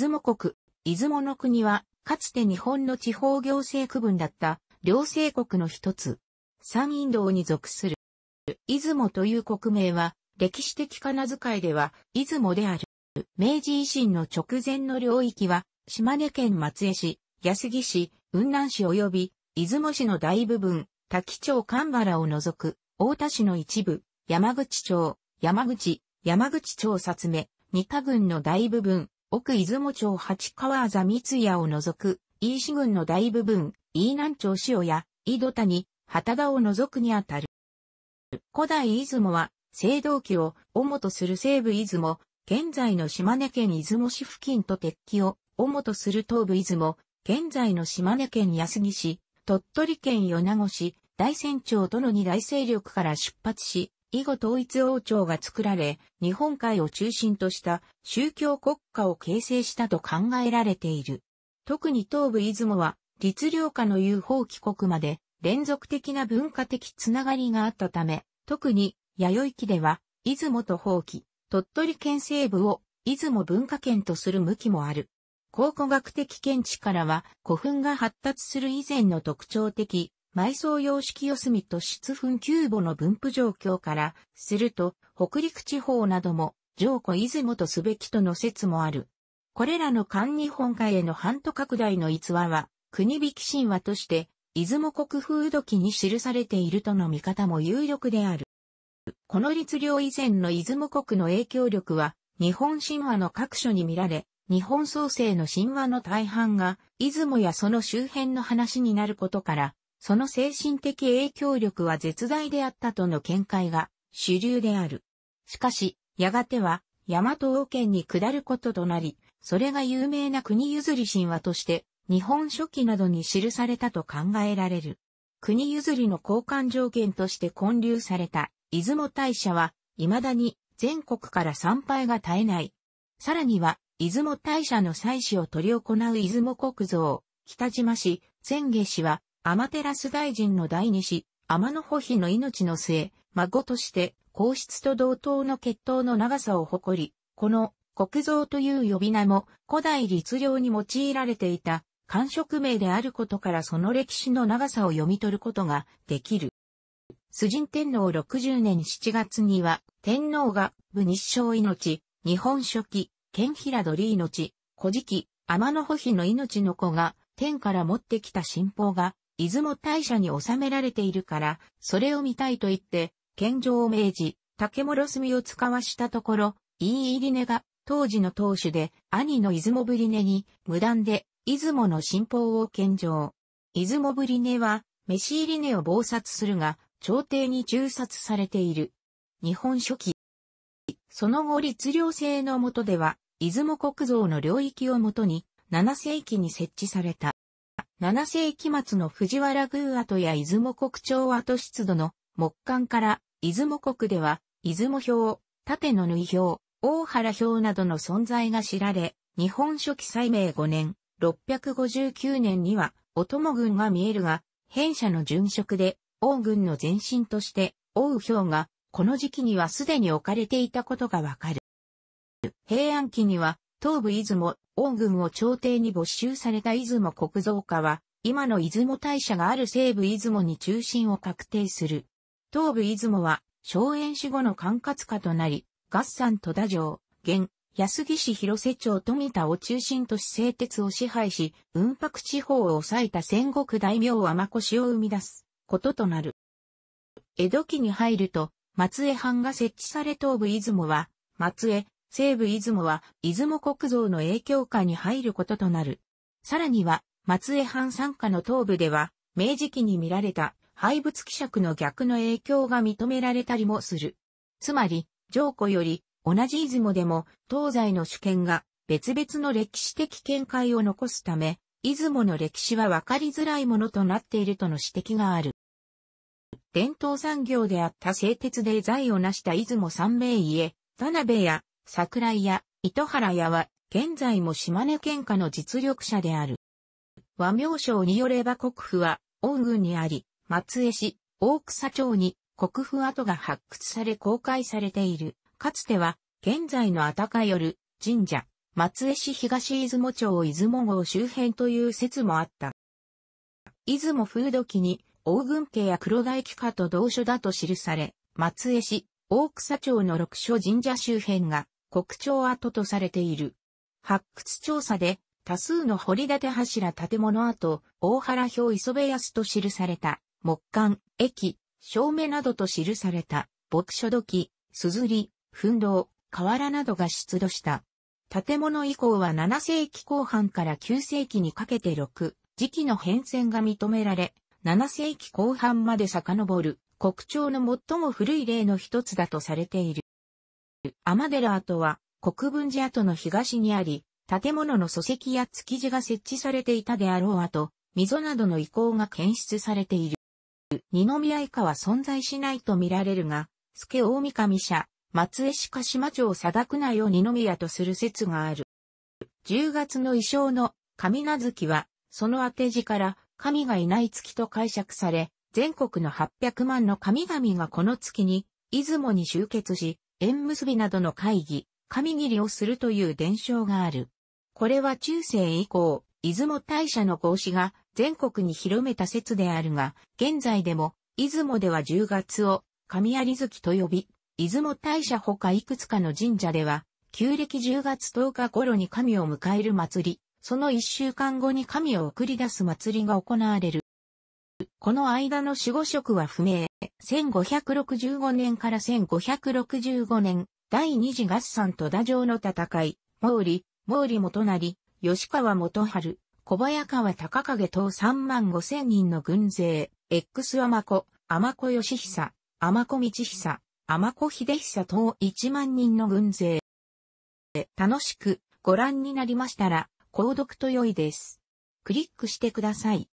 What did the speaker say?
出雲国、出雲の国は、かつて日本の地方行政区分だった、両政国の一つ。山陰道に属する。出雲という国名は、歴史的仮名遣いでは、出雲である。明治維新の直前の領域は、島根県松江市、安木市、雲南市及び、出雲市の大部分、多気町神原を除く、大田市の一部、山口町、山口、山口町薩目、三田郡の大部分、奥出雲町八川座三谷を除く、飯市郡の大部分、飯南町塩や、井戸谷、旗田を除くにあたる。古代出雲は、青銅器を主とする西部出雲、現在の島根県出雲市付近と鉄器を主とする東部出雲、現在の島根県安木市、鳥取県米子市、大山町との二大勢力から出発し、以後統一王朝が作られ、日本海を中心とした宗教国家を形成したと考えられている。特に東部出雲は、律令下の遊法帰国まで連続的な文化的つながりがあったため、特に弥生期では、出雲と法規、鳥取県西部を出雲文化圏とする向きもある。考古学的見地からは古墳が発達する以前の特徴的埋葬様式四隅と湿墳九母の分布状況からすると、北陸地方なども上古出雲とすべきとの説もある。これらの漢日本海への半島拡大の逸話は、国引き神話として、出雲国風土記に記されているとの見方も有力である。この律令以前の出雲国の影響力は、日本神話の各所に見られ、日本創生の神話の大半が、出雲やその周辺の話になることから、その精神的影響力は絶大であったとの見解が主流である。しかし、やがては、大和王権に下ることとなり、それが有名な国譲り神話として、日本書紀などに記されたと考えられる。国譲りの交換条件として建立された、出雲大社は、未だに全国から参拝が絶えない。さらには、出雲大社の祭祀を取り行う出雲国像、北島市、千下市は、テラス大臣の第二子、天の保妃の命の末、孫として、皇室と同等の血統の長さを誇り、この国蔵という呼び名も古代律令に用いられていた官職名であることからその歴史の長さを読み取ることができる。崇神天皇60年7月には、天皇が、武日将命、日本書紀、剣平鳥命、古事記、天の保妃の命の子が、天から持ってきた信宝が、出雲大社に収められているから、それを見たいと言って、献上を命じ、竹諸炭を使わしたところ、イい入り根が当時の当主で兄の出雲ぶり根に無断で出雲の信奉を献上。出雲ぶり根は飯入り根を謀殺するが、朝廷に中殺されている。日本初期。その後律令制の下では、出雲国造の領域をもとに、7世紀に設置された。7世紀末の藤原宮跡や出雲国町跡湿度の木管から出雲国では出雲表、縦の縫い表、大原表などの存在が知られ、日本書期載明5年、659年には、お供軍が見えるが、変社の殉職で、王軍の前身として、王表が、この時期にはすでに置かれていたことがわかる。平安期には、東部出雲、王軍を朝廷に没収された出雲国造化は、今の出雲大社がある西部出雲に中心を確定する。東部出雲は、荘園死後の管轄下となり、合山戸田城、現、安木市広瀬町富田を中心とし製鉄を支配し、雲白地方を抑えた戦国大名はまを生み出すこととなる。江戸期に入ると、松江藩が設置され東部出雲は、松江、西部出雲は出雲国造の影響下に入ることとなる。さらには、松江藩参加の東部では、明治期に見られた廃仏希釈の逆の影響が認められたりもする。つまり、上古より同じ出雲でも東西の主権が別々の歴史的見解を残すため、出雲の歴史は分かりづらいものとなっているとの指摘がある。伝統産業であった製鉄で財を成した出雲三名家、田辺や桜井や糸原屋は、現在も島根県下の実力者である。和名称によれば国府は、恩軍にあり、松江市、大草町に、国府跡が発掘され公開されている。かつては、現在のあたかよる神社、松江市東出雲町出雲号周辺という説もあった。出雲風土記に、大郡家や黒大駅家と同書だと記され、松江市、大草町の六所神社周辺が、国庁跡とされている。発掘調査で多数の掘り立て柱建物跡、大原表磯部安と記された、木管、駅、照明などと記された、牧書土器、硯、ず道、瓦などが出土した。建物以降は7世紀後半から9世紀にかけて6、時期の変遷が認められ、7世紀後半まで遡る、国庁の最も古い例の一つだとされている。マ天寺跡は国分寺跡の東にあり、建物の礎石や築地が設置されていたであろう跡、溝などの遺構が検出されている。二宮以下は存在しないと見られるが、助大神社、松江市鹿島町貞区内を二宮とする説がある。10月の衣装の神名月は、その当て字から神がいない月と解釈され、全国の800万の神々がこの月に、出雲に集結し、縁結びなどの会議、神切りをするという伝承がある。これは中世以降、出雲大社の格子が全国に広めた説であるが、現在でも、出雲では10月を神有月と呼び、出雲大社ほかいくつかの神社では、旧暦10月10日頃に神を迎える祭り、その1週間後に神を送り出す祭りが行われる。この間の守護職は不明。1565年から1565年、第二次合算と打城の戦い、毛利、毛利元成、吉川元春、小早川高影等3万5千人の軍勢、X 天子、天子義久、天子道久、天子秀久等1万人の軍勢。楽しくご覧になりましたら、購読と良いです。クリックしてください。